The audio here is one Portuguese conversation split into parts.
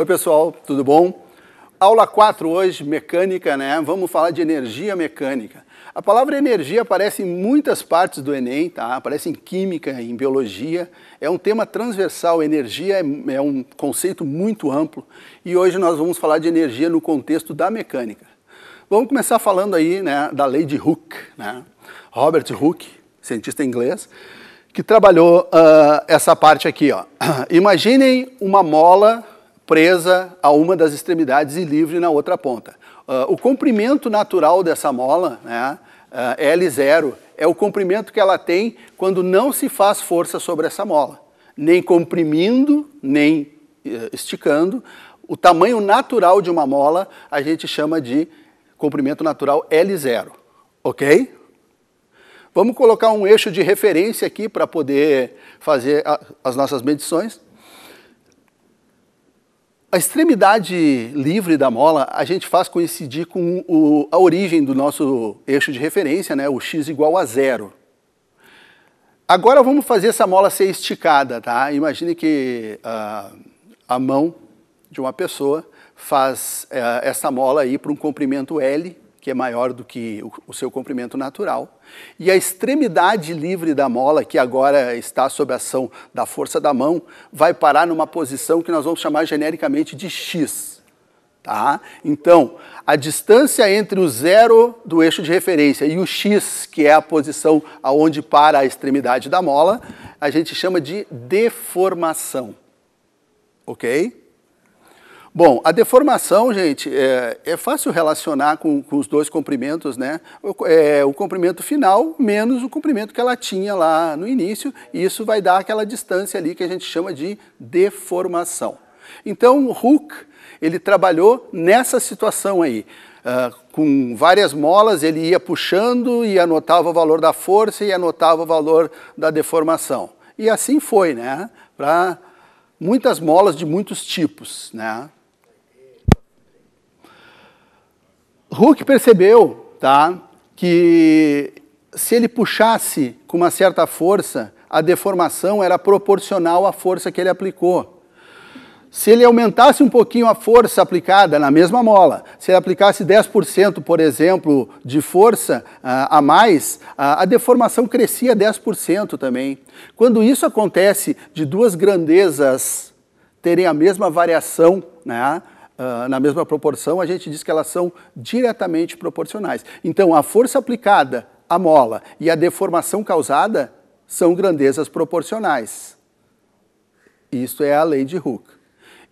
Oi, pessoal, tudo bom? Aula 4 hoje, mecânica, né? Vamos falar de energia mecânica. A palavra energia aparece em muitas partes do Enem, tá? Aparece em química, em biologia. É um tema transversal. Energia é, é um conceito muito amplo. E hoje nós vamos falar de energia no contexto da mecânica. Vamos começar falando aí né, da lei de Hooke, né? Robert Hooke, cientista inglês, que trabalhou uh, essa parte aqui. Ó. Imaginem uma mola presa a uma das extremidades e livre na outra ponta. Uh, o comprimento natural dessa mola, né, uh, ah, L0, é o comprimento que ela tem quando não se faz força sobre essa mola, nem comprimindo, nem uh, esticando. O tamanho natural de uma mola a gente chama de comprimento natural L0, ok? Vamos colocar um eixo de referência aqui para poder fazer a, as nossas medições. A extremidade livre da mola a gente faz coincidir com o, a origem do nosso eixo de referência, né, o x igual a zero. Agora vamos fazer essa mola ser esticada. Tá? Imagine que uh, a mão de uma pessoa faz uh, essa mola aí para um comprimento L que é maior do que o, o seu comprimento natural, e a extremidade livre da mola, que agora está sob a ação da força da mão, vai parar numa posição que nós vamos chamar genericamente de x. Tá? Então, a distância entre o zero do eixo de referência e o x, que é a posição aonde para a extremidade da mola, a gente chama de deformação. Ok? Bom, a deformação, gente, é, é fácil relacionar com, com, os dois comprimentos, né? O, é, o comprimento final menos o comprimento que ela tinha lá no início, e isso vai dar aquela distância ali que a gente chama de deformação. Então, o Hooke, ele trabalhou nessa situação aí. Uh, com várias molas, ele ia puxando e anotava o valor da força e anotava o valor da deformação. E assim foi, né? Para muitas molas de muitos tipos, né? Hulk percebeu tá, que se ele puxasse com uma certa força, a deformação era proporcional à força que ele aplicou. Se ele aumentasse um pouquinho a força aplicada na mesma mola, se ele aplicasse 10%, por exemplo, de força ah, a mais, a deformação crescia 10% também. Quando isso acontece de duas grandezas terem a mesma variação, né, ah, na mesma proporção, a gente diz que elas são diretamente proporcionais. Então, a força aplicada à mola e a deformação causada são grandezas proporcionais. Isso é a lei de Hooke.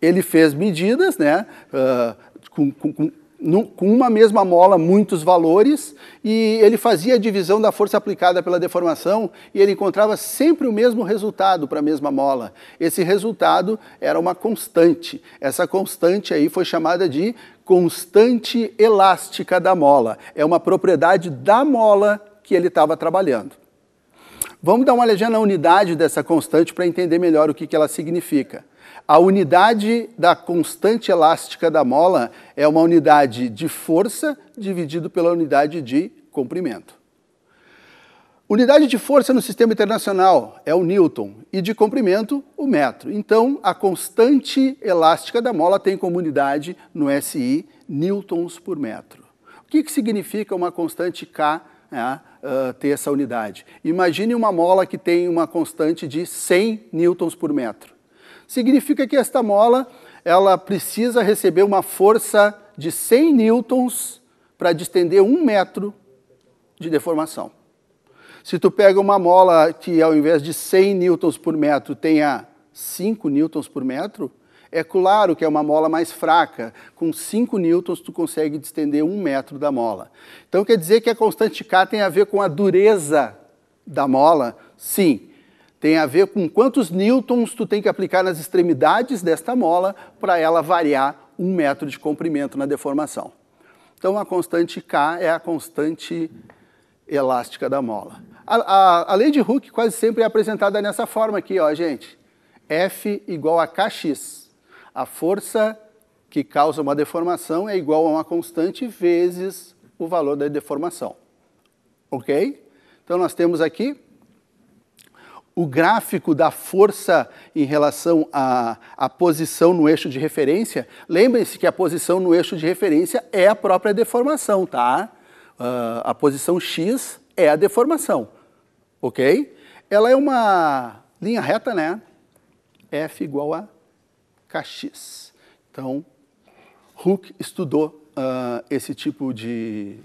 Ele fez medidas, né, uh, com, com, no, com uma mesma mola muitos valores e ele fazia a divisão da força aplicada pela deformação e ele encontrava sempre o mesmo resultado para a mesma mola. Esse resultado era uma constante. Essa constante aí foi chamada de constante elástica da mola. É uma propriedade da mola que ele estava trabalhando. Vamos dar uma olhadinha na unidade dessa constante para entender melhor o que, que ela significa. A unidade da constante elástica da mola é uma unidade de força dividido pela unidade de comprimento. Unidade de força no sistema internacional é o Newton e de comprimento o metro. Então, a constante elástica da mola tem como unidade no SI newtons por metro. O que, que significa uma constante K né, uh, ter essa unidade? Imagine uma mola que tem uma constante de 100 newtons por metro significa que esta mola ela precisa receber uma força de 100 newtons para distender um metro de deformação. Se tu pega uma mola que ao invés de 100 newtons por metro tenha 5 newtons por metro, é claro que é uma mola mais fraca. Com 5 newtons tu consegue distender um metro da mola. Então quer dizer que a constante K tem a ver com a dureza da mola? Sim. Tem a ver com quantos newtons tu tem que aplicar nas extremidades desta mola para ela variar um metro de comprimento na deformação. Então a constante K é a constante elástica da mola. A, a, a lei de Hooke quase sempre é apresentada nessa forma aqui, ó, gente. F igual a Kx. A força que causa uma deformação é igual a uma constante vezes o valor da deformação. Ok? Então nós temos aqui o gráfico da força em relação à, à posição no eixo de referência, lembrem-se que a posição no eixo de referência é a própria deformação, tá? Uh, a posição X é a deformação, ok? Ela é uma linha reta, né? F igual a kx. Então, Hooke estudou uh, esse tipo de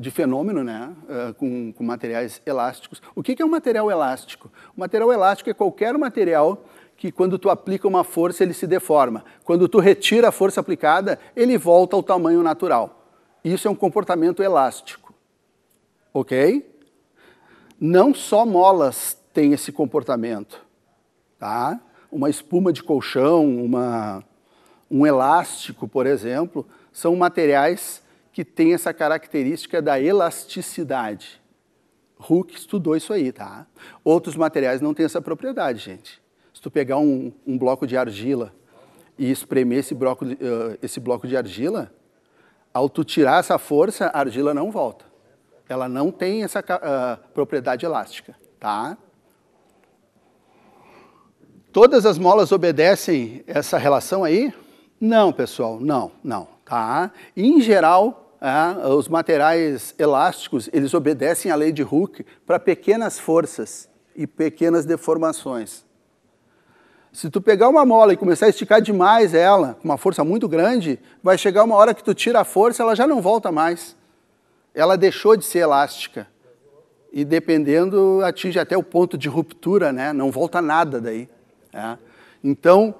de fenômeno, né, uh, com, com, materiais elásticos. O que, que é um material elástico? O material elástico é qualquer material que quando tu aplica uma força ele se deforma. Quando tu retira a força aplicada, ele volta ao tamanho natural. Isso é um comportamento elástico. OK? Não só molas têm esse comportamento, tá? Uma espuma de colchão, uma um elástico, por exemplo, são materiais que tem essa característica da elasticidade. Hooke estudou isso aí, tá? Outros materiais não têm essa propriedade, gente. Se tu pegar um, um bloco de argila e espremer esse bloco, uh, esse bloco de argila, ao tu tirar essa força, a argila não volta. Ela não tem essa uh, propriedade elástica, tá? Todas as molas obedecem essa relação aí? Não, pessoal, não, não. Tá? E, em geral, é, os materiais elásticos eles obedecem à lei de Hooke para pequenas forças e pequenas deformações. Se tu pegar uma mola e começar a esticar demais ela, com uma força muito grande, vai chegar uma hora que tu tira a força, ela já não volta mais. Ela deixou de ser elástica. E dependendo, atinge até o ponto de ruptura, né? Não volta nada daí. É. Então,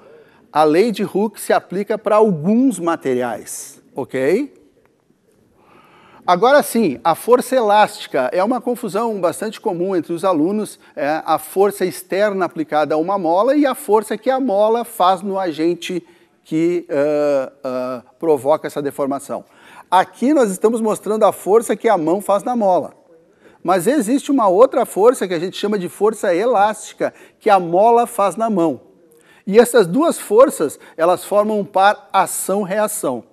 a lei de Hooke se aplica para alguns materiais, ok? Agora sim, a força elástica é uma confusão bastante comum entre os alunos, é a força externa aplicada a uma mola e a força que a mola faz no agente que uh, uh, provoca essa deformação. Aqui nós estamos mostrando a força que a mão faz na mola. Mas existe uma outra força que a gente chama de força elástica, que a mola faz na mão. E essas duas forças, elas formam um par ação-reação.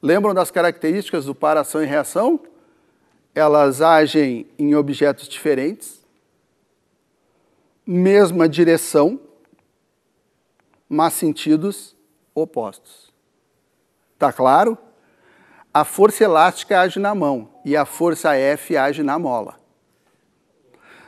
Lembram das características do par ação e reação? Elas agem em objetos diferentes, mesma direção, mas sentidos opostos. Tá claro? A força elástica age na mão e a força F age na mola.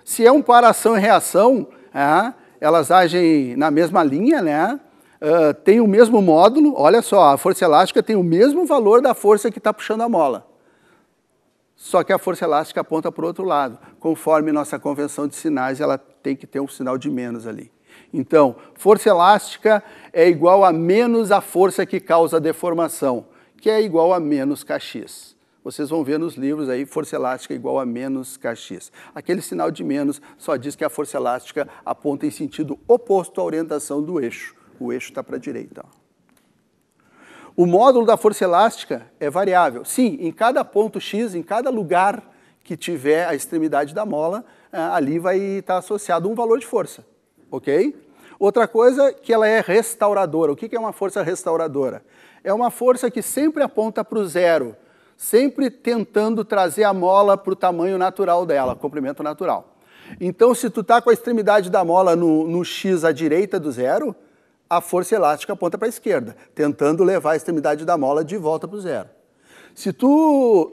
Se é um par ação e reação, ah, elas agem na mesma linha, né? Uh, tem o mesmo módulo, olha só, a força elástica tem o mesmo valor da força que está puxando a mola. Só que a força elástica aponta para o outro lado. Conforme nossa convenção de sinais, ela tem que ter um sinal de menos ali. Então, força elástica é igual a menos a força que causa a deformação, que é igual a menos kx. Vocês vão ver nos livros aí força elástica igual a menos kx. Aquele sinal de menos só diz que a força elástica aponta em sentido oposto à orientação do eixo. O eixo está para a direita. Ó. O módulo da força elástica é variável. Sim, em cada ponto x, em cada lugar que tiver a extremidade da mola, é, ali vai estar tá associado um valor de força, ok? Outra coisa que ela é restauradora. O que é uma força restauradora? É uma força que sempre aponta para o zero, sempre tentando trazer a mola para o tamanho natural dela, comprimento natural. Então, se tu tá com a extremidade da mola no, no x à direita do zero, a força elástica aponta para a esquerda, tentando levar a extremidade da mola de volta para o zero. Se tu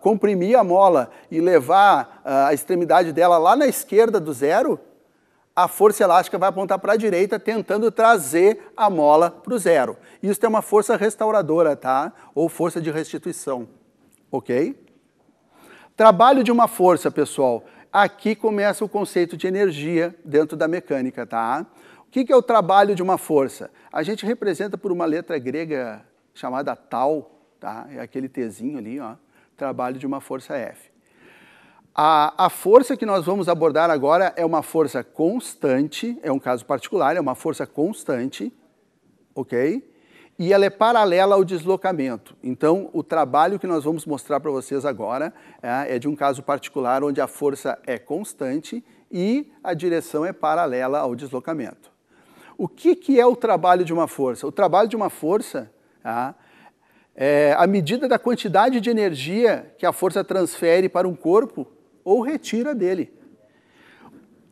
comprimir a mola e levar a extremidade dela lá na esquerda do zero, a força elástica vai apontar para a direita, tentando trazer a mola para o zero. Isso é uma força restauradora, tá? Ou força de restituição, ok? Trabalho de uma força, pessoal. Aqui começa o conceito de energia dentro da mecânica, tá? O que é o trabalho de uma força? A gente representa por uma letra grega chamada tau, tá? É aquele Tzinho ali, ó. Trabalho de uma força F. A, a, força que nós vamos abordar agora é uma força constante, é um caso particular, é uma força constante, ok? E ela é paralela ao deslocamento. Então, o trabalho que nós vamos mostrar para vocês agora é, é de um caso particular onde a força é constante e a direção é paralela ao deslocamento. O que, que é o trabalho de uma força? O trabalho de uma força tá, é a medida da quantidade de energia que a força transfere para um corpo ou retira dele.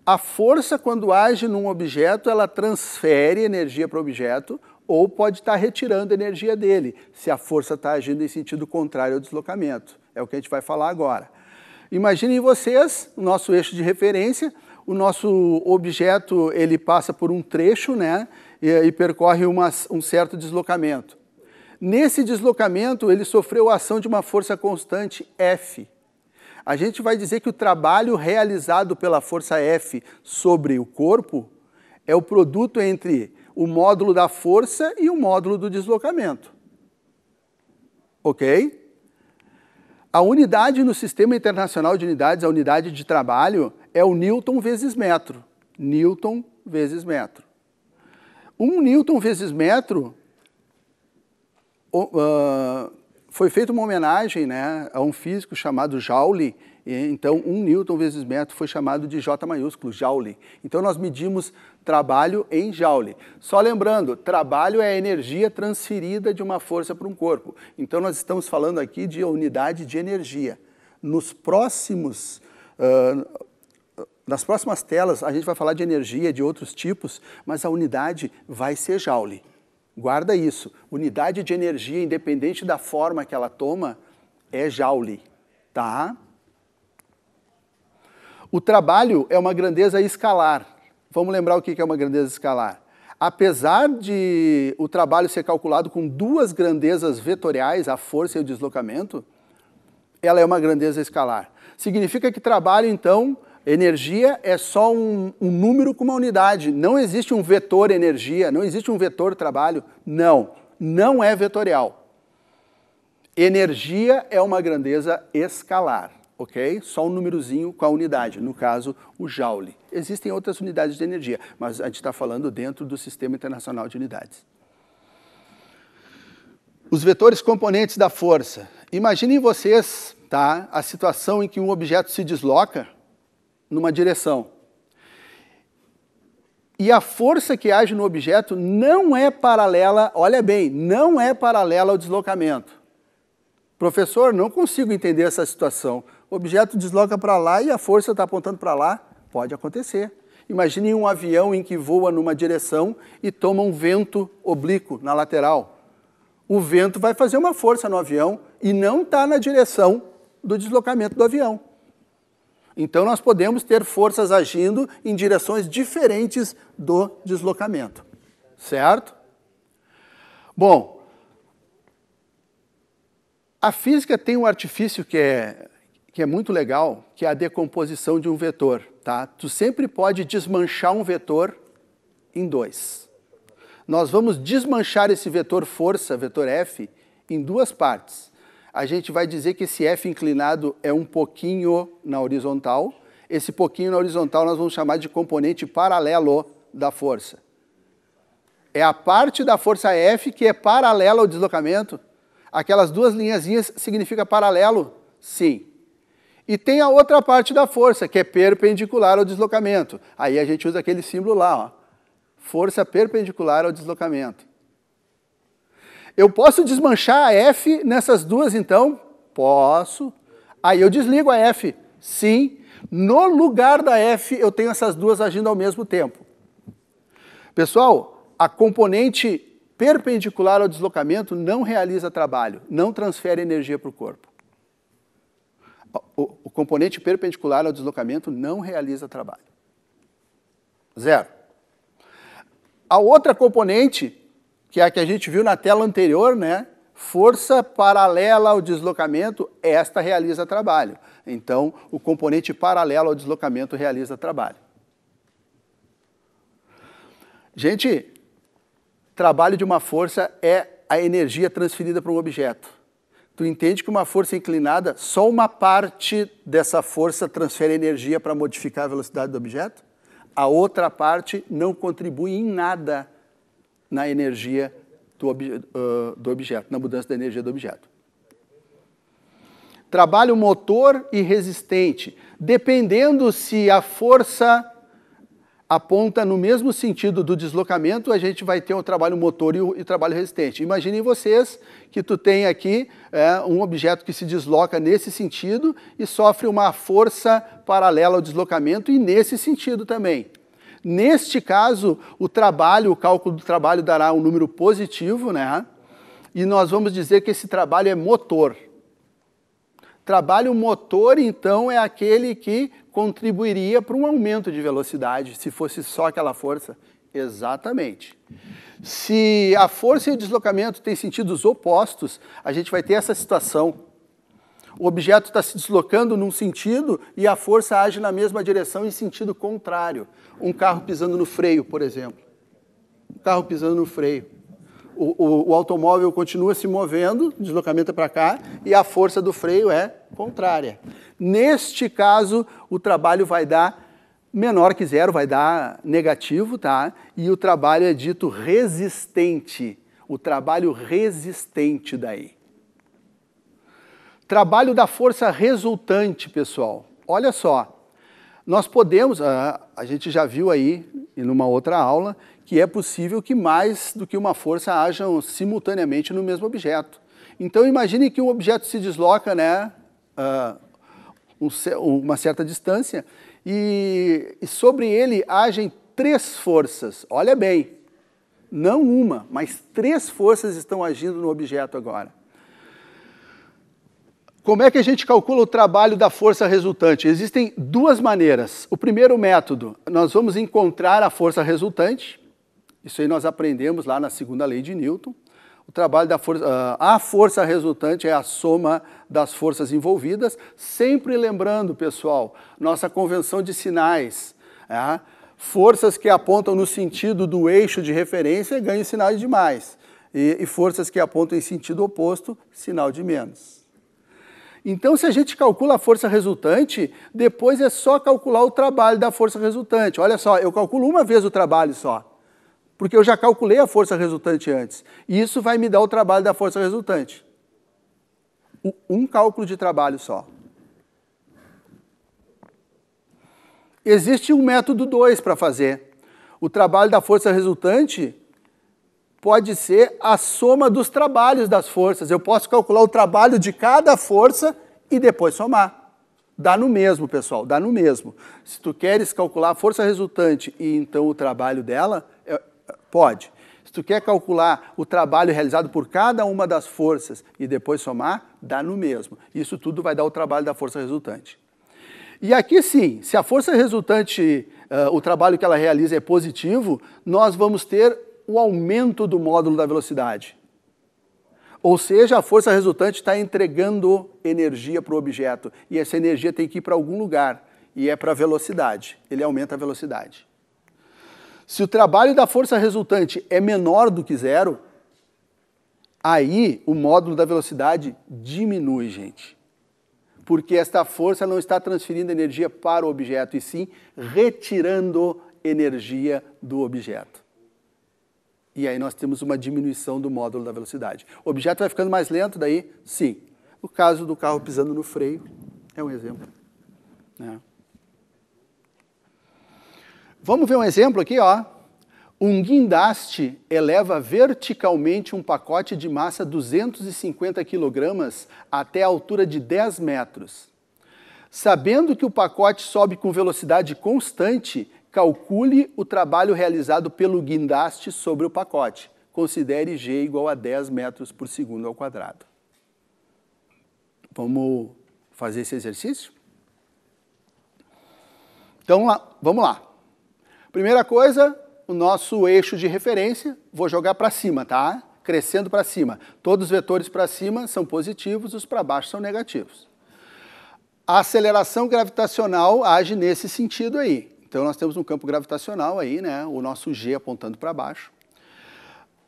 A força, quando age num objeto, ela transfere energia para o objeto ou pode estar retirando energia dele, se a força está agindo em sentido contrário ao deslocamento. É o que a gente vai falar agora. Imaginem vocês, o nosso eixo de referência, o nosso objeto ele passa por um trecho né, e, e percorre uma, um certo deslocamento. Nesse deslocamento, ele sofreu a ação de uma força constante F a gente vai dizer que o trabalho realizado pela força F sobre o corpo é o produto entre o módulo da força e o módulo do deslocamento. Ok? A unidade no Sistema Internacional de Unidades, a unidade de trabalho, é o Newton vezes metro. Newton vezes metro. Um Newton vezes metro ah, foi feita uma homenagem né, a um físico chamado Joule, então, 1 um newton vezes metro foi chamado de J maiúsculo, joule. Então, nós medimos trabalho em joule. Só lembrando, trabalho é a energia transferida de uma força para um corpo. Então, nós estamos falando aqui de unidade de energia. Nos próximos... Uh, nas próximas telas, a gente vai falar de energia de outros tipos, mas a unidade vai ser joule. Guarda isso. Unidade de energia, independente da forma que ela toma, é joule, tá? O trabalho é uma grandeza escalar. Vamos lembrar o que é uma grandeza escalar. Apesar de o trabalho ser calculado com duas grandezas vetoriais, a força e o deslocamento, ela é uma grandeza escalar. Significa que trabalho, então, Energia é só um, um, número com uma unidade. Não existe um vetor energia, não existe um vetor trabalho. Não, não é vetorial. Energia é uma grandeza escalar, ok? Só um númerozinho com a unidade, no caso, o joule. Existem outras unidades de energia, mas a gente está falando dentro do Sistema Internacional de Unidades. Os vetores componentes da força. Imaginem vocês tá, a situação em que um objeto se desloca numa direção. E a força que age no objeto não é paralela, olha bem, não é paralela ao deslocamento. Professor, não consigo entender essa situação. O objeto desloca para lá e a força está apontando para lá. Pode acontecer. Imagine um avião em que voa numa direção e toma um vento oblíquo na lateral. O vento vai fazer uma força no avião e não está na direção do deslocamento do avião. Então, nós podemos ter forças agindo em direções diferentes do deslocamento, certo? Bom, a física tem um artifício que é, que é muito legal, que é a decomposição de um vetor. Tá? Tu sempre pode desmanchar um vetor em dois. Nós vamos desmanchar esse vetor força, vetor F, em duas partes a gente vai dizer que esse F inclinado é um pouquinho na horizontal. Esse pouquinho na horizontal nós vamos chamar de componente paralelo da força. É a parte da força F que é paralela ao deslocamento. Aquelas duas linhazinhas significa paralelo? Sim. E tem a outra parte da força, que é perpendicular ao deslocamento. Aí a gente usa aquele símbolo lá, ó. força perpendicular ao deslocamento. Eu posso desmanchar a F nessas duas, então? Posso. Aí eu desligo a F. Sim. No lugar da F, eu tenho essas duas agindo ao mesmo tempo. Pessoal, a componente perpendicular ao deslocamento não realiza trabalho, não transfere energia para o corpo. O, componente perpendicular ao deslocamento não realiza trabalho. Zero. A outra componente que é a que a gente viu na tela anterior, né? Força paralela ao deslocamento, esta realiza trabalho. Então, o componente paralelo ao deslocamento realiza trabalho. Gente, trabalho de uma força é a energia transferida para um objeto. Tu entende que uma força inclinada, só uma parte dessa força transfere energia para modificar a velocidade do objeto? A outra parte não contribui em nada na energia do, ob, uh, do objeto, na mudança da energia do objeto. Trabalho motor e resistente. Dependendo se a força aponta no mesmo sentido do deslocamento, a gente vai ter o um trabalho motor e, o, trabalho resistente. Imaginem vocês que tu tem aqui é, um objeto que se desloca nesse sentido e sofre uma força paralela ao deslocamento e nesse sentido também. Neste caso, o trabalho, o cálculo do trabalho dará um número positivo, né? E nós vamos dizer que esse trabalho é motor. Trabalho motor, então, é aquele que contribuiria para um aumento de velocidade, se fosse só aquela força. Exatamente. Se a força e o deslocamento têm sentidos opostos, a gente vai ter essa situação o objeto está se deslocando num sentido e a força age na mesma direção em sentido contrário. Um carro pisando no freio, por exemplo. Um carro pisando no freio. O, o, o automóvel continua se movendo, deslocamento é para cá, e a força do freio é contrária. Neste caso, o trabalho vai dar menor que zero, vai dar negativo, tá? E o trabalho é dito resistente. O trabalho resistente daí. Trabalho da força resultante, pessoal. Olha só, nós podemos, ah, a, gente já viu aí em uma outra aula, que é possível que mais do que uma força hajam simultaneamente no mesmo objeto. Então imagine que um objeto se desloca, né, ah, uma certa distância e sobre ele agem três forças. Olha bem, não uma, mas três forças estão agindo no objeto agora. Como é que a gente calcula o trabalho da força resultante? Existem duas maneiras. O primeiro método, nós vamos encontrar a força resultante. Isso aí nós aprendemos lá na segunda lei de Newton. O trabalho da força, ah, a força resultante é a soma das forças envolvidas. Sempre lembrando, pessoal, nossa convenção de sinais. É, forças que apontam no sentido do eixo de referência ganham sinal de mais. E, e forças que apontam em sentido oposto, sinal de menos. Então, se a gente calcula a força resultante, depois é só calcular o trabalho da força resultante. Olha só, eu calculo uma vez o trabalho só, porque eu já calculei a força resultante antes. E isso vai me dar o trabalho da força resultante. Um cálculo de trabalho só. Existe um método 2 para fazer. O trabalho da força resultante pode ser a soma dos trabalhos das forças. Eu posso calcular o trabalho de cada força e depois somar. Dá no mesmo, pessoal, dá no mesmo. Se tu queres calcular a força resultante e então o trabalho dela, é, pode. Se tu quer calcular o trabalho realizado por cada uma das forças e depois somar, dá no mesmo. Isso tudo vai dar o trabalho da força resultante. E aqui sim, se a força resultante, uh, o trabalho que ela realiza é positivo, nós vamos ter o aumento do módulo da velocidade. Ou seja, a força resultante está entregando energia para o objeto. E essa energia tem que ir para algum lugar. E é para a velocidade. Ele aumenta a velocidade. Se o trabalho da força resultante é menor do que zero, aí o módulo da velocidade diminui, gente. Porque esta força não está transferindo energia para o objeto, e sim retirando energia do objeto. E aí nós temos uma diminuição do módulo da velocidade. O objeto vai ficando mais lento daí? Sim. O caso do carro pisando no freio é um exemplo. Né? Vamos ver um exemplo aqui, ó. Um guindaste eleva verticalmente um pacote de massa 250 kg até a altura de 10 metros. Sabendo que o pacote sobe com velocidade constante, Calcule o trabalho realizado pelo guindaste sobre o pacote. Considere G igual a 10 metros por segundo ao quadrado. Vamos fazer esse exercício? Então, vamos lá. Primeira coisa, o nosso eixo de referência, vou jogar para cima, tá? Crescendo para cima. Todos os vetores para cima são positivos, os para baixo são negativos. A aceleração gravitacional age nesse sentido aí. Então nós temos um campo gravitacional aí, né? O nosso G apontando para baixo.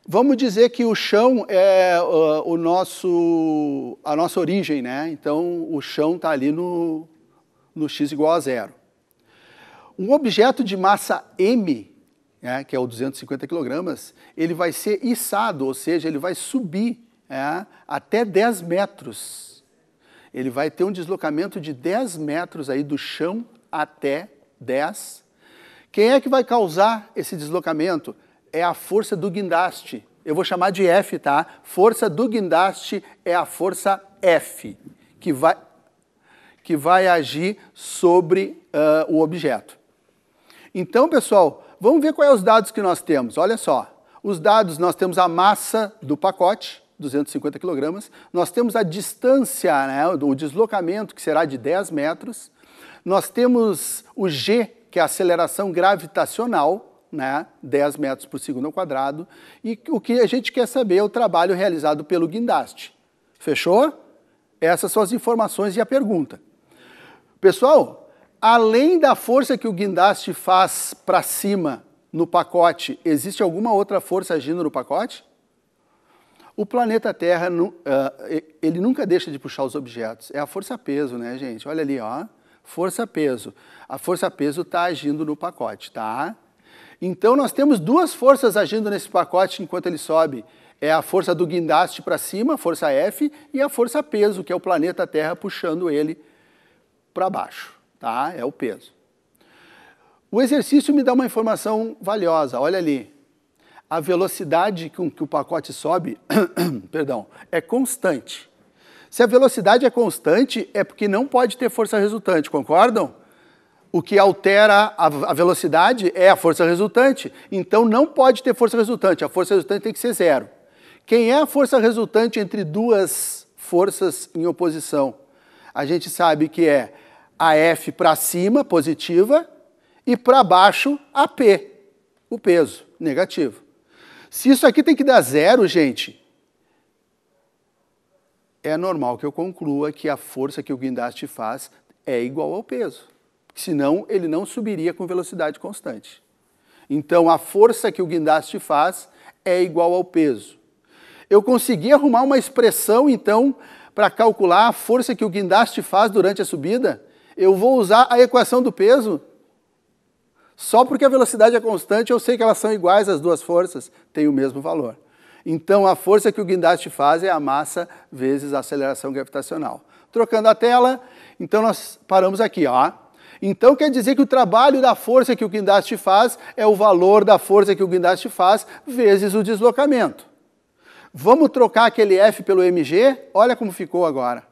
Vamos dizer que o chão é uh, o nosso, a nossa origem, né? Então o chão está ali no, no x igual a zero. Um objeto de massa m, né, que é o 250 kg, ele vai ser içado, ou seja, ele vai subir é, até 10 metros. Ele vai ter um deslocamento de 10 metros aí do chão até 10. Quem é que vai causar esse deslocamento? É a força do guindaste. Eu vou chamar de F, tá? Força do guindaste é a força F, que vai, que vai agir sobre uh, o objeto. Então, pessoal, vamos ver quais são é os dados que nós temos. Olha só. Os dados, nós temos a massa do pacote, 250 kg, nós temos a distância, né, o deslocamento, que será de 10 metros, nós temos o G, que é a aceleração gravitacional, né, 10 metros por segundo ao quadrado, e o que a gente quer saber é o trabalho realizado pelo guindaste. Fechou? Essas são as informações e a pergunta. Pessoal, além da força que o guindaste faz para cima no pacote, existe alguma outra força agindo no pacote? O planeta Terra, ah, ele nunca deixa de puxar os objetos. É a força peso, né, gente? Olha ali, ó força-peso. A força-peso está agindo no pacote, tá? Então nós temos duas forças agindo nesse pacote enquanto ele sobe. É a força do guindaste para cima, força F, e a força peso, que é o planeta Terra puxando ele para baixo, tá? É o peso. O exercício me dá uma informação valiosa, olha ali. A velocidade com que o pacote sobe, perdão, é constante. Se a velocidade é constante, é porque não pode ter força resultante, concordam? O que altera a, velocidade é a força resultante. Então não pode ter força resultante, a força resultante tem que ser zero. Quem é a força resultante entre duas forças em oposição? A gente sabe que é a F para cima, positiva, e para baixo, a P, o peso, negativo. Se isso aqui tem que dar zero, gente, é normal que eu conclua que a força que o guindaste faz é igual ao peso. Senão, ele não subiria com velocidade constante. Então, a força que o guindaste faz é igual ao peso. Eu consegui arrumar uma expressão, então, para calcular a força que o guindaste faz durante a subida? Eu vou usar a equação do peso? Só porque a velocidade é constante, eu sei que elas são iguais, as duas forças têm o mesmo valor. Então, a força que o guindaste faz é a massa vezes a aceleração gravitacional. Trocando a tela, então nós paramos aqui. Ó. Então, quer dizer que o trabalho da força que o guindaste faz é o valor da força que o guindaste faz vezes o deslocamento. Vamos trocar aquele F pelo mg? Olha como ficou agora.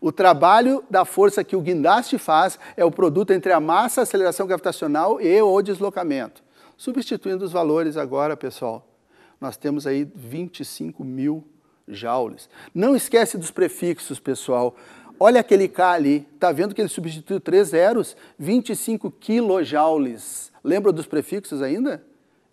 O trabalho da força que o guindaste faz é o produto entre a massa, a aceleração gravitacional e o deslocamento. Substituindo os valores agora, pessoal nós temos aí 25 mil joules. Não esquece dos prefixos, pessoal. Olha aquele K ali, está vendo que ele substituiu três zeros? 25 quilojoules. Lembra dos prefixos ainda?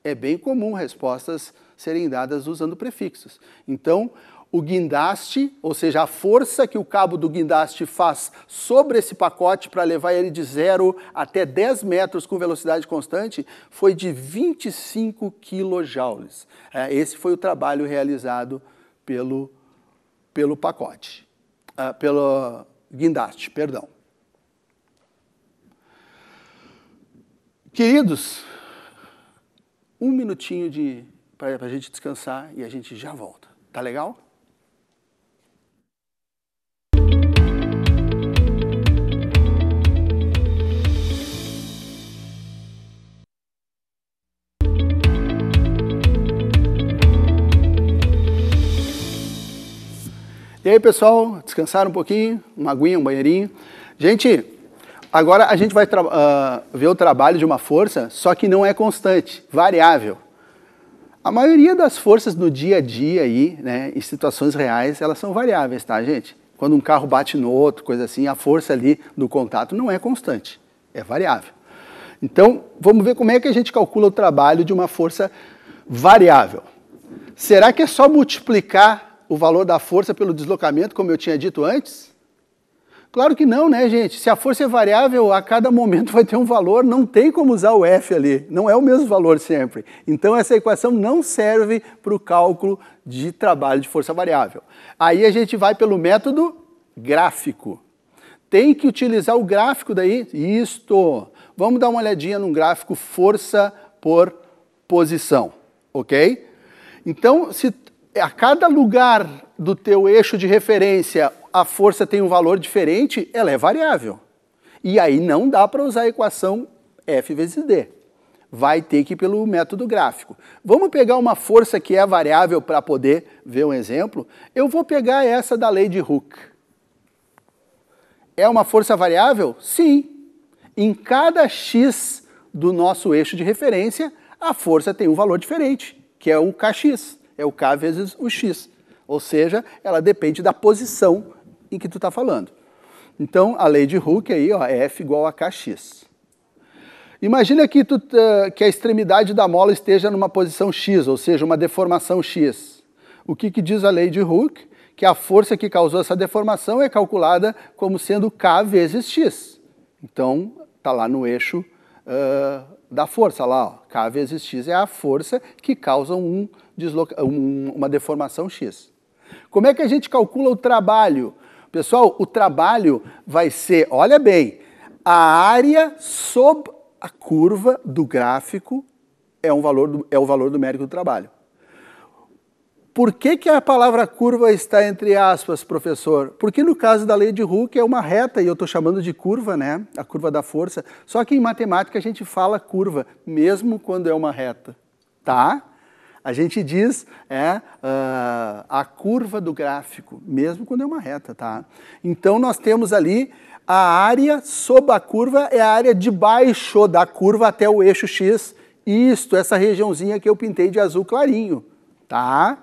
É bem comum respostas serem dadas usando prefixos. Então, o guindaste, ou seja, a força que o cabo do guindaste faz sobre esse pacote para levar ele de 0 até 10 metros com velocidade constante, foi de 25 quilojoules. É, esse foi o trabalho realizado pelo, pelo pacote, ah, pelo guindaste, perdão. Queridos, um minutinho de para a gente descansar e a gente já volta. Tá legal? E aí, pessoal, descansaram um pouquinho, uma aguinha, um banheirinho. Gente, agora a gente vai uh, ver o trabalho de uma força, só que não é constante, variável. A maioria das forças no dia a dia aí, né, em situações reais, elas são variáveis, tá, gente? Quando um carro bate no outro, coisa assim, a força ali do contato não é constante, é variável. Então, vamos ver como é que a gente calcula o trabalho de uma força variável. Será que é só multiplicar o valor da força pelo deslocamento, como eu tinha dito antes? Claro que não, né, gente? Se a força é variável, a cada momento vai ter um valor, não tem como usar o F ali, não é o mesmo valor sempre. Então essa equação não serve para o cálculo de trabalho de força variável. Aí a gente vai pelo método gráfico. Tem que utilizar o gráfico daí? Isto. Vamos dar uma olhadinha num gráfico força por posição, ok? Então, se a cada lugar do teu eixo de referência a força tem um valor diferente, ela é variável. E aí não dá para usar a equação F vezes D. Vai ter que ir pelo método gráfico. Vamos pegar uma força que é variável para poder ver um exemplo. Eu vou pegar essa da lei de Hooke. É uma força variável? Sim. Em cada x do nosso eixo de referência, a força tem um valor diferente, que é o kx é o K vezes o X. Ou seja, ela depende da posição em que tu está falando. Então, a lei de Hooke aí, ó, é F igual a KX. Imagina que, tu, eh, que a extremidade da mola esteja numa posição X, ou seja, uma deformação X. O que, que diz a lei de Hooke? Que a força que causou essa deformação é calculada como sendo K vezes X. Então, está lá no eixo uh, da força, lá, ó. K vezes X é a força que causa um desloca... um, uma deformação X. Como é que a gente calcula o trabalho? Pessoal, o trabalho vai ser, olha bem, a área sob a curva do gráfico é, um valor do, é o valor numérico do trabalho. Por que, que a palavra curva está entre aspas, professor? Porque no caso da lei de Hooke é uma reta, e eu estou chamando de curva, né? A curva da força. Só que em matemática a gente fala curva, mesmo quando é uma reta. Tá? A gente diz é uh, a curva do gráfico, mesmo quando é uma reta, tá? Então nós temos ali a área sob a curva é a área de baixo da curva até o eixo X. Isto, essa regiãozinha que eu pintei de azul clarinho, tá?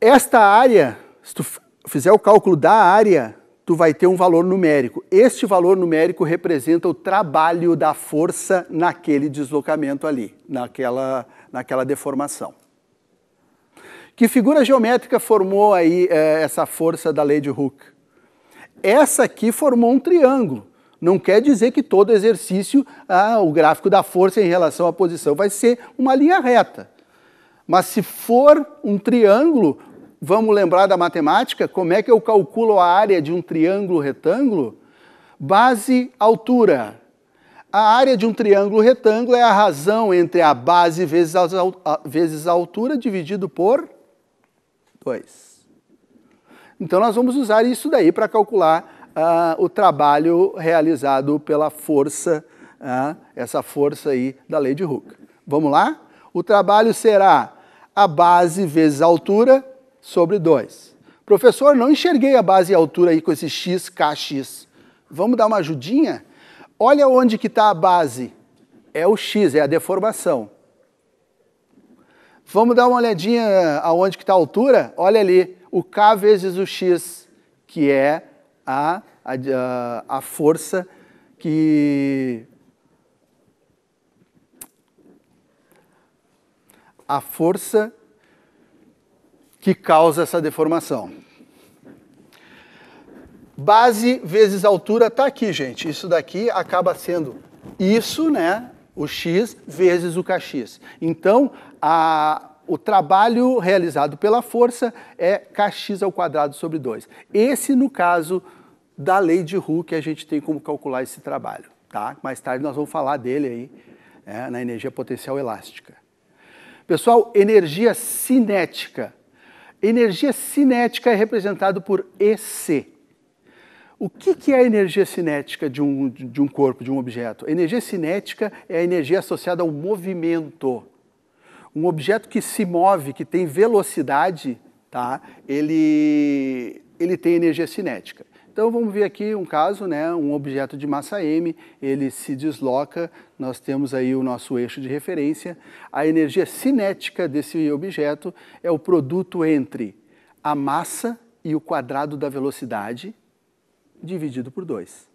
Esta área, se tu fizer o cálculo da área tu vai ter um valor numérico. Este valor numérico representa o trabalho da força naquele deslocamento ali, naquela, naquela deformação. Que figura geométrica formou aí é, essa força da lei de Hooke? Essa aqui formou um triângulo. Não quer dizer que todo exercício, ah, o gráfico da força em relação à posição vai ser uma linha reta. Mas se for um triângulo, vamos lembrar da matemática, como é que eu calculo a área de um triângulo retângulo? Base, altura. A área de um triângulo retângulo é a razão entre a base vezes a, altura dividido por 2. Então nós vamos usar isso daí para calcular uh, o trabalho realizado pela força, uh, essa força aí da lei de Hooke. Vamos lá? O trabalho será a base vezes a altura sobre 2. Professor, não enxerguei a base e a altura aí com esse x, kx. Vamos dar uma ajudinha? Olha onde que está a base. É o x, é a deformação. Vamos dar uma olhadinha aonde que está a altura? Olha ali, o k vezes o x, que é a, a, a força que... A força que causa essa deformação. Base vezes altura está aqui, gente. Isso daqui acaba sendo isso, né? O x vezes o kx. Então, a, o trabalho realizado pela força é kx ao quadrado sobre 2. Esse, no caso da lei de Hooke, a gente tem como calcular esse trabalho. Tá? Mais tarde nós vamos falar dele aí, né? na energia potencial elástica. Pessoal, energia cinética Energia cinética é representada por EC. O que, que é a energia cinética de um, de um corpo, de um objeto? A energia cinética é a energia associada ao movimento. Um objeto que se move, que tem velocidade, tá? ele, ele tem energia cinética. Então vamos ver aqui um caso, né, um objeto de massa m, ele se desloca, nós temos aí o nosso eixo de referência. A energia cinética desse objeto é o produto entre a massa e o quadrado da velocidade dividido por 2.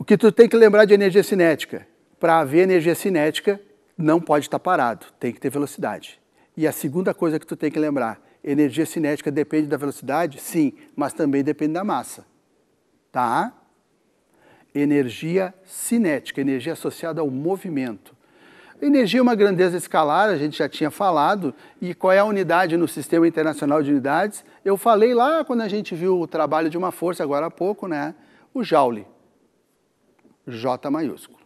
O que tu tem que lembrar de energia cinética? Para haver energia cinética, não pode estar parado, tem que ter velocidade. E a segunda coisa que tu tem que lembrar, energia cinética depende da velocidade? Sim, mas também depende da massa. Tá? Energia cinética, energia associada ao movimento. Energia é uma grandeza escalar, a gente já tinha falado, e qual é a unidade no Sistema Internacional de Unidades? Eu falei lá quando a gente viu o trabalho de uma força, agora há pouco, né? O Joule, J maiúsculo.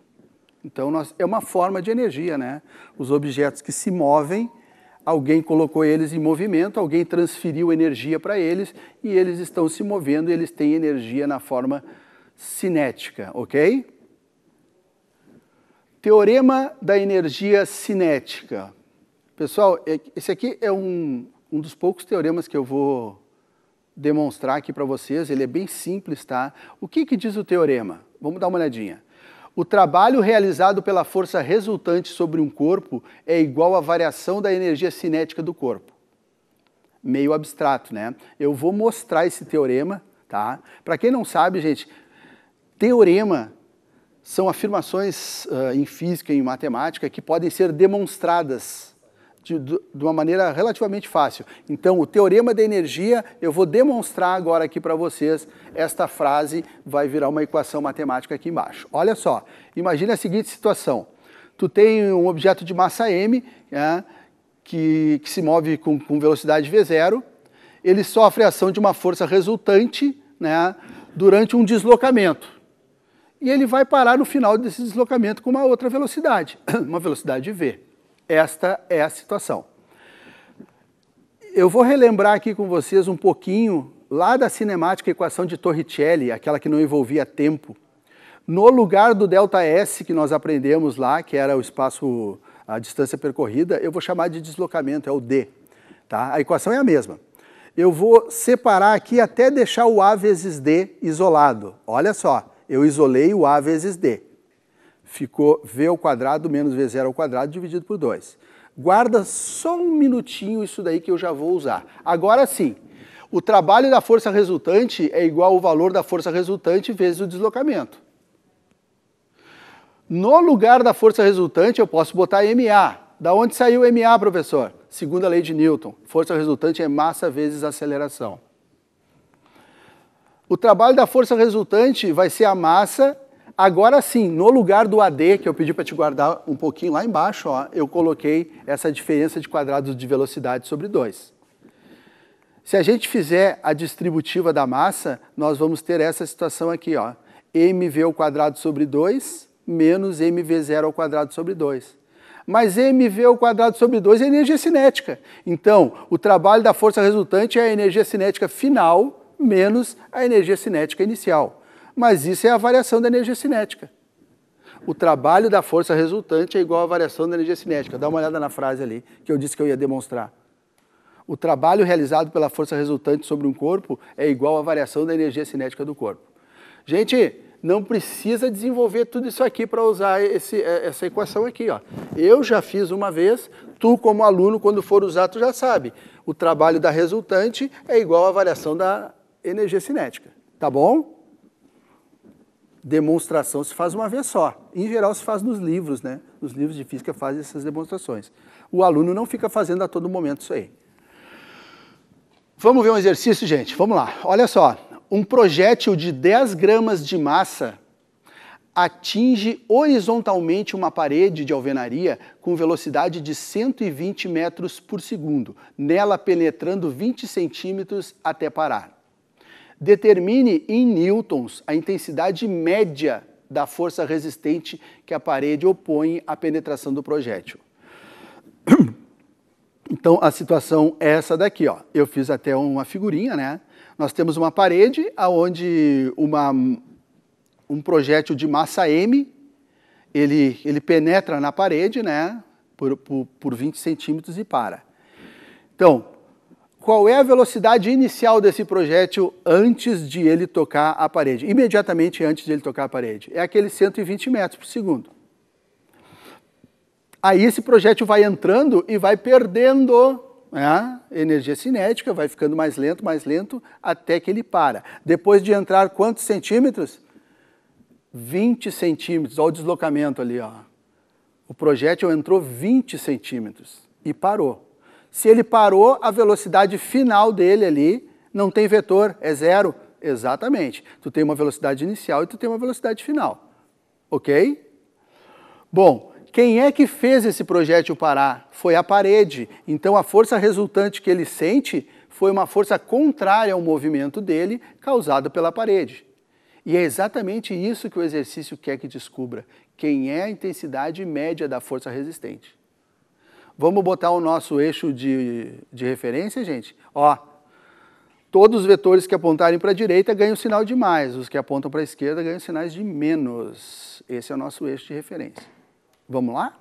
Então, nós, é uma forma de energia, né? Os objetos que se movem alguém colocou eles em movimento, alguém transferiu energia para eles e eles estão se movendo, eles têm energia na forma cinética, ok? Teorema da energia cinética. Pessoal, é esse aqui é um, um dos poucos teoremas que eu vou demonstrar aqui para vocês. Ele é bem simples, tá? O que, que diz o teorema? Vamos dar uma olhadinha. O trabalho realizado pela força resultante sobre um corpo é igual à variação da energia cinética do corpo. Meio abstrato, né? Eu vou mostrar esse teorema, tá? Para quem não sabe, gente, teorema são afirmações uh, em física e em matemática que podem ser demonstradas de, de, uma maneira relativamente fácil. Então, o teorema da energia, eu vou demonstrar agora aqui para vocês. Esta frase vai virar uma equação matemática aqui embaixo. Olha só, imagine a seguinte situação. Tu tem um objeto de massa m é, que, que, se move com, com velocidade v0. Ele sofre a ação de uma força resultante né, durante um deslocamento e ele vai parar no final desse deslocamento com uma outra velocidade, uma velocidade v esta é a situação. Eu vou relembrar aqui com vocês um pouquinho lá da cinemática equação de Torricelli, aquela que não envolvia tempo. No lugar do delta S que nós aprendemos lá, que era o espaço, a distância percorrida, eu vou chamar de deslocamento, é o D. Tá? A equação é a mesma. Eu vou separar aqui até deixar o A vezes D isolado. Olha só, eu isolei o A vezes D ficou v ao quadrado menos v0 ao quadrado dividido por 2. Guarda só um minutinho isso daí que eu já vou usar. Agora sim, o trabalho da força resultante é igual ao valor da força resultante vezes o deslocamento. No lugar da força resultante eu posso botar MA. Da onde saiu MA, professor? Segunda lei de Newton, força resultante é massa vezes aceleração. O trabalho da força resultante vai ser a massa Agora sim, no lugar do AD, que eu pedi para te guardar um pouquinho lá embaixo, ó, eu coloquei essa diferença de quadrados de velocidade sobre 2. Se a gente fizer a distributiva da massa, nós vamos ter essa situação aqui, ó, mv ao quadrado sobre 2 menos mv0 ao quadrado sobre 2. Mas mv ao quadrado sobre 2 é energia cinética. Então, o trabalho da força resultante é a energia cinética final menos a energia cinética inicial mas isso é a variação da energia cinética. O trabalho da força resultante é igual à variação da energia cinética. Dá uma olhada na frase ali que eu disse que eu ia demonstrar. O trabalho realizado pela força resultante sobre um corpo é igual à variação da energia cinética do corpo. Gente, não precisa desenvolver tudo isso aqui para usar esse, é, essa equação aqui. Ó. Eu já fiz uma vez, tu como aluno, quando for usar, tu já sabe. O trabalho da resultante é igual à variação da energia cinética. Tá bom? demonstração se faz uma vez só. Em geral, se faz nos livros, né? Nos livros de física fazem essas demonstrações. O aluno não fica fazendo a todo momento isso aí. Vamos ver um exercício, gente? Vamos lá. Olha só. Um projétil de 10 gramas de massa atinge horizontalmente uma parede de alvenaria com velocidade de 120 metros por segundo, nela penetrando 20 centímetros até parar. Determine em newtons a intensidade média da força resistente que a parede opõe à penetração do projétil. Então a situação é essa daqui, ó. Eu fiz até uma figurinha, né? Nós temos uma parede aonde uma um projétil de massa m ele, ele penetra na parede, né? Por, por, por 20 centímetros e para. Então, qual é a velocidade inicial desse projétil antes de ele tocar a parede, imediatamente antes de ele tocar a parede. É aqueles 120 metros por segundo. Aí esse projétil vai entrando e vai perdendo né, energia cinética, vai ficando mais lento, mais lento, até que ele para. Depois de entrar quantos centímetros? 20 centímetros, olha o deslocamento ali. Ó. O projétil entrou 20 centímetros e parou. Se ele parou, a velocidade final dele ali não tem vetor, é zero. Exatamente. Tu tem uma velocidade inicial e tu tem uma velocidade final. Ok? Bom, quem é que fez esse projétil parar? Foi a parede. Então a força resultante que ele sente foi uma força contrária ao movimento dele causada pela parede. E é exatamente isso que o exercício quer que descubra: quem é a intensidade média da força resistente. Vamos botar o nosso eixo de, de referência, gente? Ó, todos os vetores que apontarem para a direita ganham sinal de mais, os que apontam para a esquerda ganham sinais de menos. Esse é o nosso eixo de referência. Vamos lá?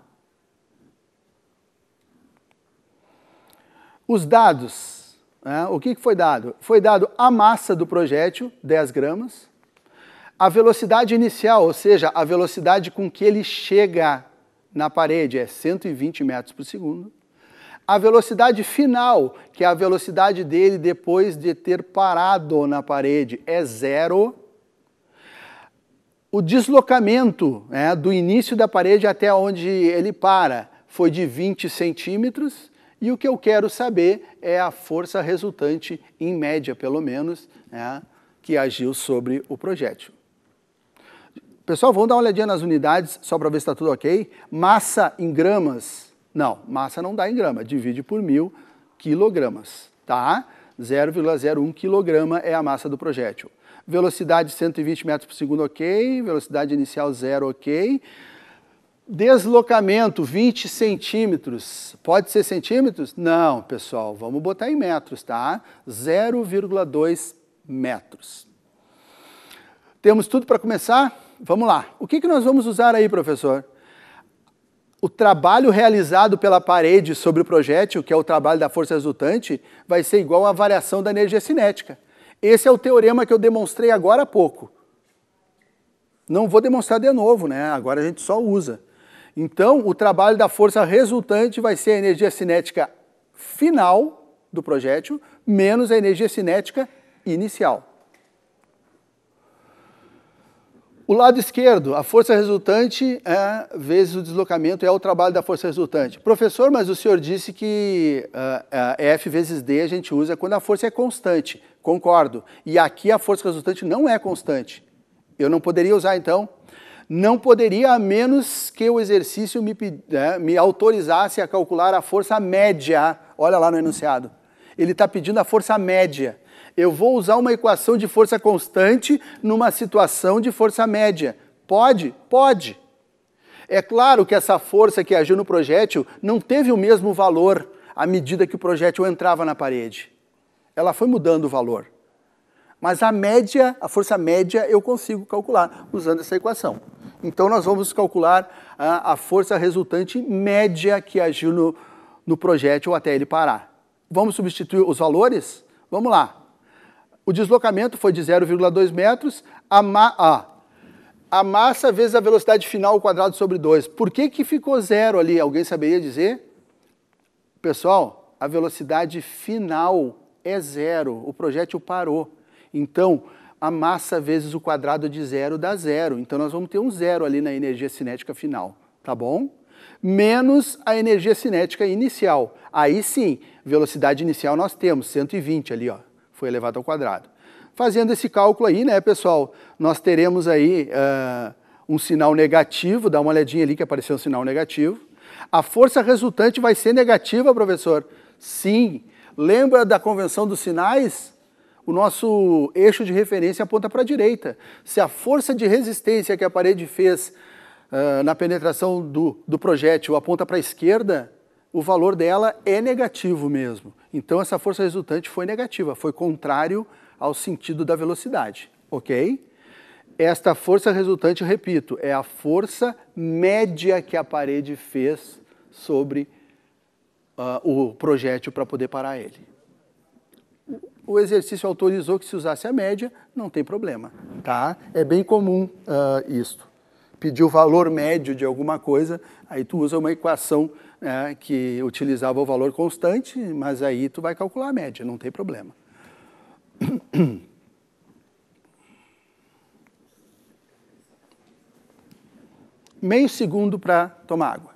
Os dados. Né? O que foi dado? Foi dado a massa do projétil, 10 gramas, a velocidade inicial, ou seja, a velocidade com que ele chega na parede é 120 metros por segundo. A velocidade final, que é a velocidade dele depois de ter parado na parede, é zero. O deslocamento né, do início da parede até onde ele para foi de 20 centímetros. E o que eu quero saber é a força resultante, em média pelo menos, né, que agiu sobre o projétil. Pessoal, vamos dar uma olhadinha nas unidades, só para ver se está tudo ok. Massa em gramas? Não, massa não dá em grama. Divide por mil quilogramas, tá? 0,01 quilograma é a massa do projétil. Velocidade 120 metros por segundo, ok. Velocidade inicial zero, ok. Deslocamento 20 centímetros. Pode ser centímetros? Não, pessoal. Vamos botar em metros, tá? 0,2 metros. Temos tudo para começar? vamos lá. O que, que nós vamos usar aí, professor? O trabalho realizado pela parede sobre o projétil, que é o trabalho da força resultante, vai ser igual à variação da energia cinética. Esse é o teorema que eu demonstrei agora há pouco. Não vou demonstrar de novo, né? Agora a gente só usa. Então, o trabalho da força resultante vai ser a energia cinética final do projétil menos a energia cinética inicial. O lado esquerdo, a força resultante é, vezes o deslocamento, é o trabalho da força resultante. Professor, mas o senhor disse que uh, F vezes D a gente usa quando a força é constante. Concordo. E aqui a força resultante não é constante. Eu não poderia usar, então? Não poderia, a menos que o exercício me, né, me autorizasse a calcular a força média. Olha lá no enunciado. Ele está pedindo a força média. Eu vou usar uma equação de força constante numa situação de força média. Pode? Pode. É claro que essa força que agiu no projétil não teve o mesmo valor à medida que o projétil entrava na parede. Ela foi mudando o valor. Mas a média, a força média, eu consigo calcular usando essa equação. Então nós vamos calcular a, a força resultante média que agiu no, no projétil até ele parar. Vamos substituir os valores? Vamos lá. O deslocamento foi de 0,2 metros a, ma a, a massa vezes a velocidade final ao quadrado sobre 2. Por que, que ficou zero ali? Alguém saberia dizer? Pessoal, a velocidade final é zero. O projétil parou. Então, a massa vezes o quadrado de zero dá zero. Então, nós vamos ter um zero ali na energia cinética final, tá bom? Menos a energia cinética inicial. Aí sim, velocidade inicial nós temos, 120 ali, ó foi elevado ao quadrado. Fazendo esse cálculo aí, né, pessoal, nós teremos aí uh, um sinal negativo, dá uma olhadinha ali que apareceu um sinal negativo. A força resultante vai ser negativa, professor? Sim. Lembra da convenção dos sinais? o nosso eixo de referência aponta para a direita. Se a força de resistência que a parede fez uh, na penetração do, do projétil aponta para a esquerda, o valor dela é negativo mesmo. Então, essa força resultante foi negativa, foi contrário ao sentido da velocidade, ok? Esta força resultante, repito, é a força média que a parede fez sobre uh, o projétil para poder parar ele. O exercício autorizou que se usasse a média, não tem problema, tá? É bem comum uh, isto pedir o valor médio de alguma coisa, aí tu usa uma equação né, que utilizava o valor constante, mas aí tu vai calcular a média, não tem problema. Meio segundo para tomar água.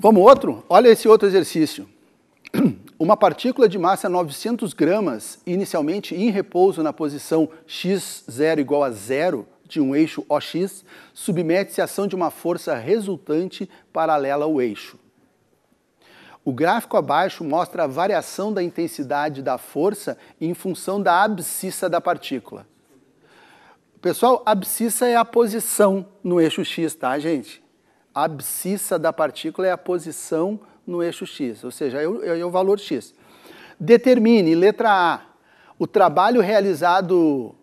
Vamos outro? Olha esse outro exercício. Uma partícula de massa 900 é gramas, inicialmente em repouso na posição x0 igual a zero de um eixo OX, submete-se à ação de uma força resultante paralela ao eixo. O gráfico abaixo mostra a variação da intensidade da força em função da abscissa da partícula. Pessoal, abscissa é a posição no eixo X, tá, gente? A abscissa da partícula é a posição no eixo x, ou seja, é, é o, valor x. Determine, letra A, o trabalho realizado,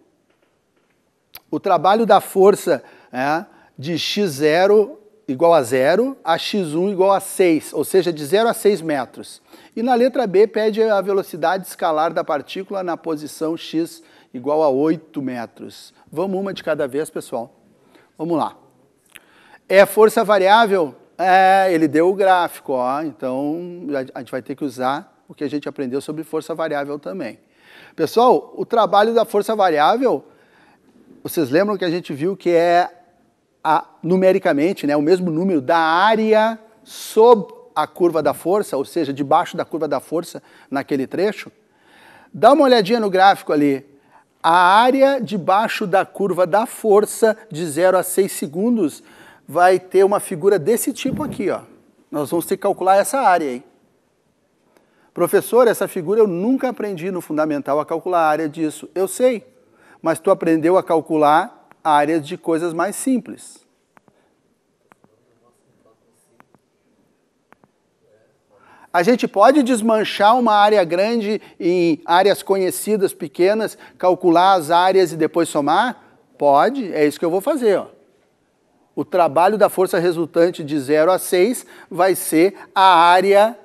o trabalho da força é, de x0 igual a 0 a x1 igual a 6, ou seja, de 0 a 6 metros. E na letra B pede a velocidade escalar da partícula na posição x igual a 8 metros. Vamos uma de cada vez, pessoal. Vamos lá. É força variável? É, ele deu o gráfico, ó, então a gente vai ter que usar o que a gente aprendeu sobre força variável também. Pessoal, o trabalho da força variável, vocês lembram que a gente viu que é a, numericamente né, o mesmo número da área sob a curva da força, ou seja, debaixo da curva da força naquele trecho? Dá uma olhadinha no gráfico ali. A área debaixo da curva da força de 0 a 6 segundos vai ter uma figura desse tipo aqui, ó. Nós vamos ter que calcular essa área, hein? Professor, essa figura eu nunca aprendi no fundamental a calcular a área disso. Eu sei, mas tu aprendeu a calcular áreas de coisas mais simples. A gente pode desmanchar uma área grande em áreas conhecidas pequenas, calcular as áreas e depois somar? Pode, é isso que eu vou fazer. Ó. O trabalho da força resultante de 0 a 6 vai ser a área,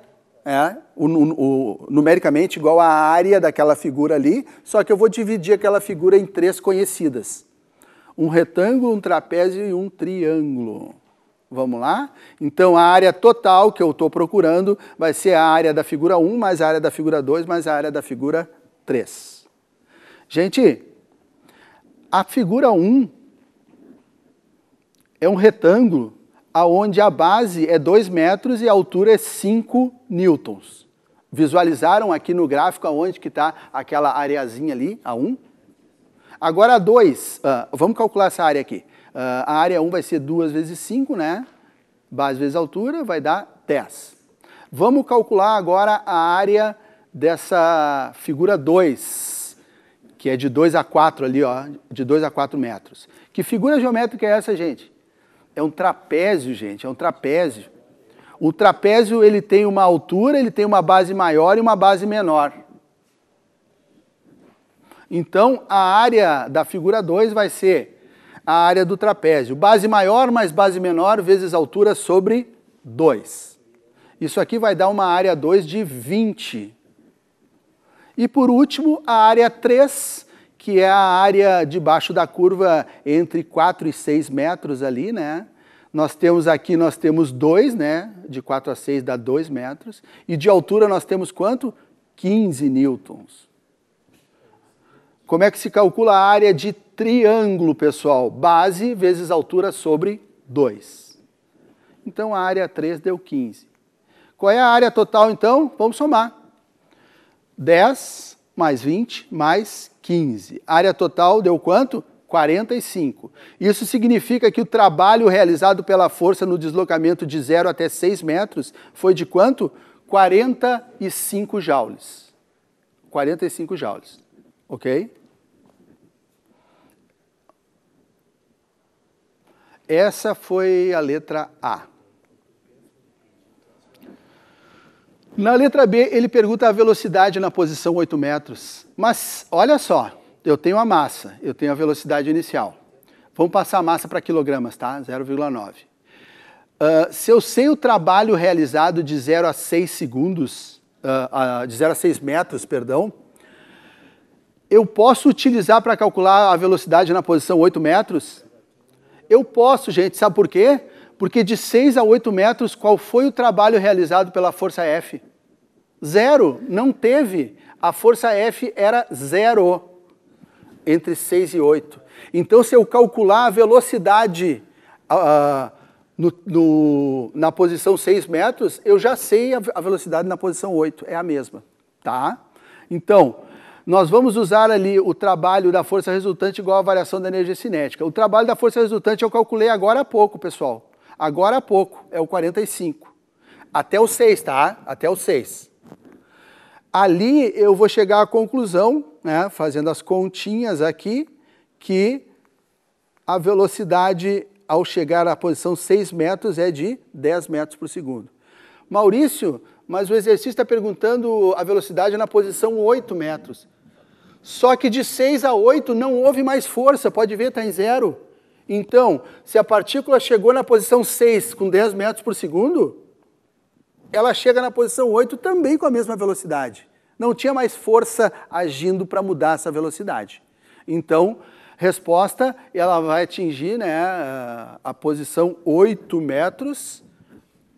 é, o, o, numericamente igual à área daquela figura ali, só que eu vou dividir aquela figura em três conhecidas: um retângulo, um trapézio e um triângulo. Vamos lá? Então, a área total que eu estou procurando vai ser a área da figura 1, mais a área da figura 2, mais a área da figura 3. Gente, a figura 1 é um retângulo aonde a base é 2 metros e a altura é 5 newtons. Visualizaram aqui no gráfico aonde que está aquela areazinha ali, a 1. Agora a 2, uh, ah, vamos calcular essa área aqui. Uh, a área 1 vai ser 2 vezes 5, né? Base vezes altura, vai dar 10. Vamos calcular agora a área dessa figura 2, que é de 2 a 4 ali, ó, de 2 a 4 metros. Que figura geométrica é essa, gente? É um trapézio, gente, é um trapézio. O trapézio ele tem uma altura, ele tem uma base maior e uma base menor. Então, a área da figura 2 vai ser a área do trapézio. Base maior mais base menor vezes altura sobre 2. Isso aqui vai dar uma área 2 de 20. E por último, a área 3 que é a área debaixo da curva entre 4 e 6 metros ali, né? Nós temos aqui, nós temos 2, né? De 4 a 6 dá 2 metros. E de altura nós temos quanto? 15 newtons. Como é que se calcula a área de triângulo, pessoal? Base vezes altura sobre 2. Então a área 3 deu 15. Qual é a área total então? Vamos somar. 10 mais 20 mais 15. 15. Área total deu quanto? 45. Isso significa que o trabalho realizado pela força no deslocamento de 0 até 6 metros foi de quanto? 45 joules. 45 joules. Ok? Essa foi a letra A. Na letra B, ele pergunta a velocidade na posição 8 metros. Mas olha só, eu tenho a massa, eu tenho a velocidade inicial. Vamos passar a massa para quilogramas, tá? 0,9. Uh, ah, se eu sei o trabalho realizado de 0 a 6 segundos, uh, uh, de 0 a 6 metros, perdão, eu posso utilizar para calcular a velocidade na posição 8 metros? Eu posso, gente, sabe por quê? Porque de 6 a 8 metros, qual foi o trabalho realizado pela Força F? Zero, não teve. A Força F era zero entre 6 e 8. Então, se eu calcular a velocidade uh, no, no, na posição 6 metros, eu já sei a, a velocidade na posição 8, é a mesma. Tá? Então, nós vamos usar ali o trabalho da força resultante igual à variação da energia cinética. O trabalho da força resultante eu calculei agora há pouco, pessoal. Agora há pouco, é o 45. Até o 6, tá? Até o 6. Ali eu vou chegar à conclusão, né, fazendo as continhas aqui, que a velocidade ao chegar à posição 6 metros é de 10 metros por segundo. Maurício, mas o exercício está perguntando a velocidade na posição 8 metros. Só que de 6 a 8 não houve mais força, pode ver, está em zero. Então, se a partícula chegou na posição 6 com 10 metros por segundo, ela chega na posição 8 também com a mesma velocidade. Não tinha mais força agindo para mudar essa velocidade. Então, resposta, ela vai atingir né, a posição 8 metros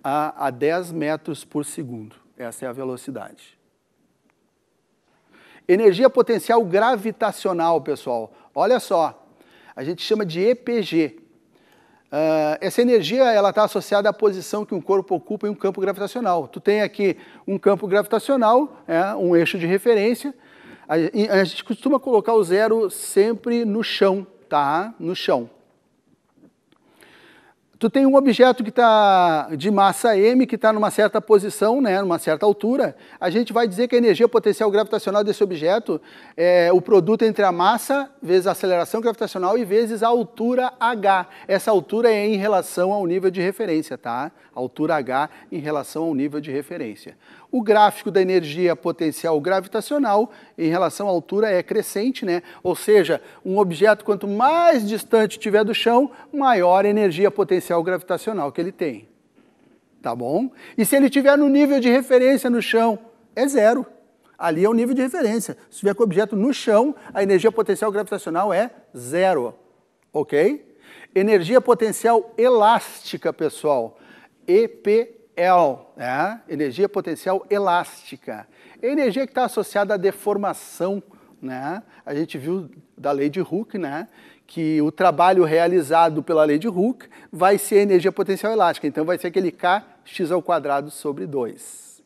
a, a 10 metros por segundo. Essa é a velocidade. Energia potencial gravitacional, pessoal. Olha só, a gente chama de EPG. Uh, ah, essa energia ela está associada à posição que um corpo ocupa em um campo gravitacional. Tu tem aqui um campo gravitacional, é, um eixo de referência. A, a gente costuma colocar o zero sempre no chão, tá? No chão tu tem um objeto que está de massa m, que está numa certa posição, né, numa certa altura, a gente vai dizer que a energia potencial gravitacional desse objeto é o produto entre a massa vezes a aceleração gravitacional e vezes a altura h. Essa altura é em relação ao nível de referência, tá? Altura h em relação ao nível de referência. O gráfico da energia potencial gravitacional em relação à altura é crescente, né? Ou seja, um objeto quanto mais distante estiver do chão, maior a energia potencial gravitacional que ele tem. Tá bom? E se ele estiver no nível de referência no chão, é zero. Ali é o nível de referência. Se tiver com o objeto no chão, a energia potencial gravitacional é zero. Ok? Energia potencial elástica, pessoal. EP El, né? energia potencial elástica. É energia que está associada à deformação. Né? A gente viu da lei de Hooke, né? que o trabalho realizado pela lei de Hooke vai ser energia potencial elástica. Então vai ser aquele kx ao quadrado sobre 2.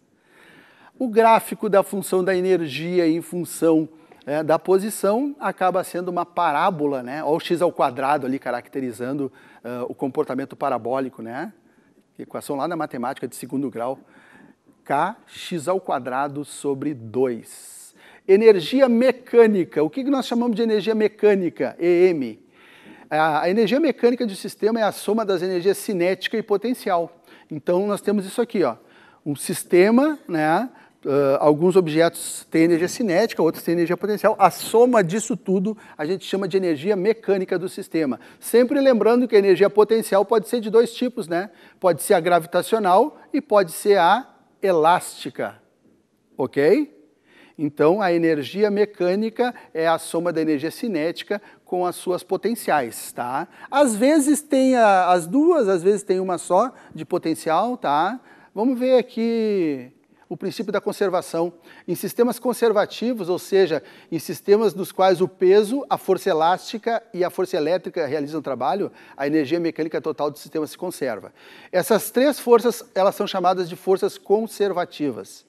O gráfico da função da energia em função é, da posição acaba sendo uma parábola, né? Olha o x ao quadrado ali caracterizando uh, o comportamento parabólico, né? equação lá na matemática de segundo grau, kx ao quadrado sobre 2. Energia mecânica. O que nós chamamos de energia mecânica? EM. A energia mecânica de um sistema é a soma das energias cinética e potencial. Então nós temos isso aqui, ó. Um sistema, né, Uh, alguns objetos têm energia cinética, outros têm energia potencial. A soma disso tudo a gente chama de energia mecânica do sistema. Sempre lembrando que a energia potencial pode ser de dois tipos, né? Pode ser a gravitacional e pode ser a elástica. Ok? Então, a energia mecânica é a soma da energia cinética com as suas potenciais, tá? Às vezes tem a, as duas, às vezes tem uma só de potencial, tá? Vamos ver aqui o princípio da conservação. Em sistemas conservativos, ou seja, em sistemas nos quais o peso, a força elástica e a força elétrica realizam trabalho, a energia mecânica total do sistema se conserva. Essas três forças, elas são chamadas de forças conservativas.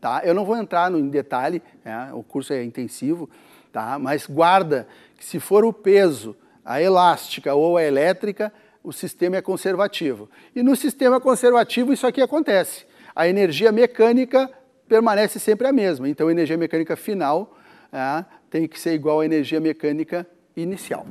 Tá? Eu não vou entrar no, em detalhe, né? o curso é intensivo, tá? mas guarda que se for o peso, a elástica ou a elétrica, o sistema é conservativo. E no sistema conservativo isso aqui acontece a energia mecânica permanece sempre a mesma. Então, a energia mecânica final ah, tem que ser igual à energia mecânica inicial.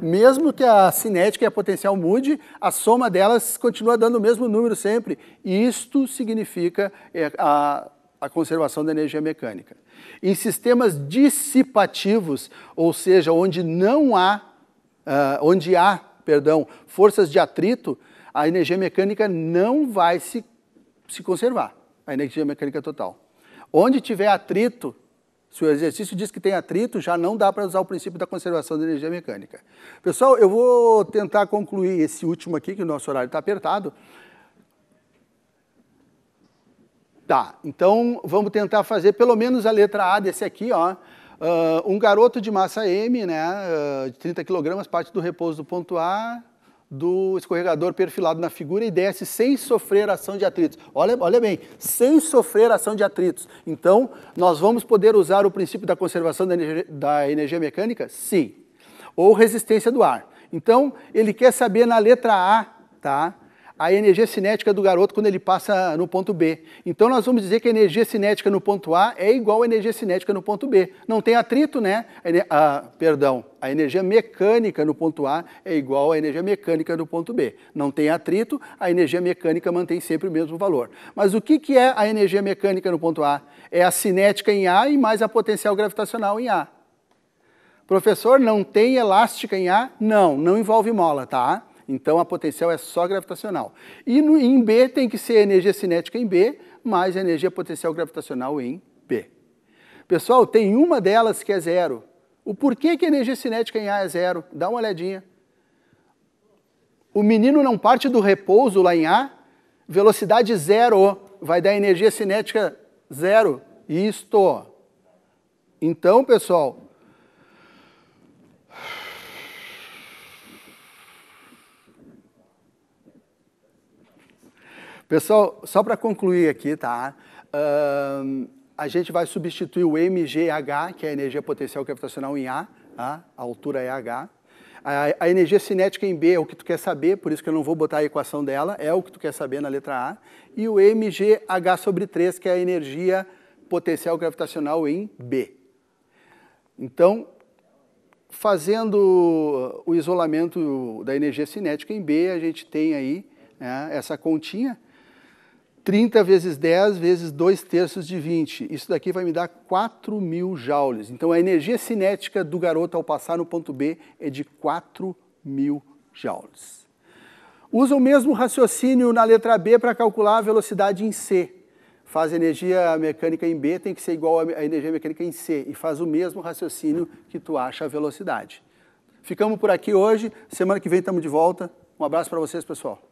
Mesmo que a cinética e a potencial mude, a soma delas continua dando o mesmo número sempre. E isto significa é, a, a conservação da energia mecânica. Em sistemas dissipativos, ou seja, onde não há, ah, onde há, perdão, forças de atrito, a energia mecânica não vai se se conservar, a energia mecânica total. Onde tiver atrito, se o exercício diz que tem atrito, já não dá para usar o princípio da conservação da energia mecânica. Pessoal, eu vou tentar concluir esse último aqui, que o nosso horário está apertado. Tá, então vamos tentar fazer pelo menos a letra A desse aqui, ó. Uh, um garoto de massa M, né, uh, de 30 kg, parte do repouso do ponto A, do escorregador perfilado na figura e desce sem sofrer ação de atritos. Olha, olha bem, sem sofrer ação de atritos. Então, nós vamos poder usar o princípio da conservação da energia, da energia mecânica? Sim. Ou resistência do ar. Então, ele quer saber na letra A, tá? a energia cinética do garoto quando ele passa no ponto B. Então nós vamos dizer que a energia cinética no ponto A é igual à energia cinética no ponto B. Não tem atrito, né? A, perdão, a energia mecânica no ponto A é igual à energia mecânica no ponto B. Não tem atrito, a energia mecânica mantém sempre o mesmo valor. Mas o que, que é a energia mecânica no ponto A? É a cinética em A e mais a potencial gravitacional em A. Professor, não tem elástica em A? Não, não envolve mola, tá? Então a potencial é só gravitacional. E no, em B tem que ser energia cinética em B, mais energia potencial gravitacional em B. Pessoal, tem uma delas que é zero. O porquê que a energia cinética em A é zero? Dá uma olhadinha. O menino não parte do repouso lá em A, velocidade zero, vai dar energia cinética zero. Isto. Então, pessoal, Pessoal, só para concluir aqui, tá? Uh, a gente vai substituir o MGH, que é a energia potencial gravitacional em A, tá? a altura é H. A, a, energia cinética em B é o que tu quer saber, por isso que eu não vou botar a equação dela, é o que tu quer saber na letra A. E o MGH sobre 3, que é a energia potencial gravitacional em B. Então, fazendo o isolamento da energia cinética em B, a gente tem aí né, essa continha, 30 vezes 10 vezes 2 terços de 20. Isso daqui vai me dar 4 mil joules. Então a energia cinética do garoto ao passar no ponto B é de 4 mil joules. Usa o mesmo raciocínio na letra B para calcular a velocidade em C. Faz energia mecânica em B, tem que ser igual à energia mecânica em C. E faz o mesmo raciocínio que tu acha a velocidade. Ficamos por aqui hoje. Semana que vem estamos de volta. Um abraço para vocês, pessoal.